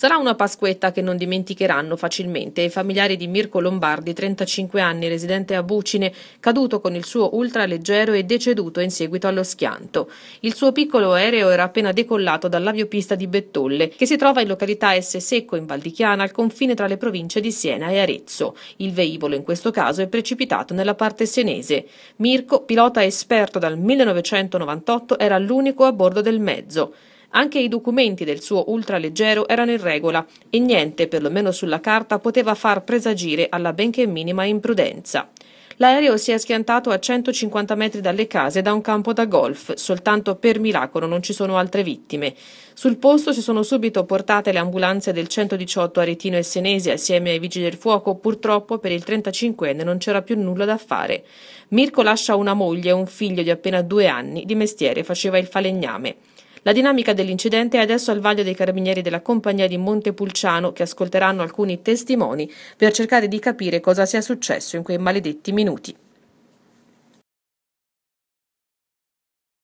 Sarà una Pasquetta che non dimenticheranno facilmente i familiari di Mirko Lombardi, 35 anni, residente a Bucine, caduto con il suo ultraleggero e deceduto in seguito allo schianto. Il suo piccolo aereo era appena decollato dall'aviopista di Bettolle, che si trova in località S Secco in Val di Chiana, al confine tra le province di Siena e Arezzo. Il veicolo in questo caso è precipitato nella parte senese. Mirko, pilota esperto dal 1998, era l'unico a bordo del mezzo. Anche i documenti del suo ultraleggero erano in regola e niente, perlomeno sulla carta, poteva far presagire alla benché minima imprudenza. L'aereo si è schiantato a 150 metri dalle case da un campo da golf, soltanto per miracolo non ci sono altre vittime. Sul posto si sono subito portate le ambulanze del 118 Aretino e Senesi assieme ai vigili del fuoco, purtroppo per il 35enne non c'era più nulla da fare. Mirko lascia una moglie e un figlio di appena due anni, di mestiere faceva il falegname. La dinamica dell'incidente è adesso al vaglio dei carabinieri della compagnia di Montepulciano che ascolteranno alcuni testimoni per cercare di capire cosa sia successo in quei maledetti minuti.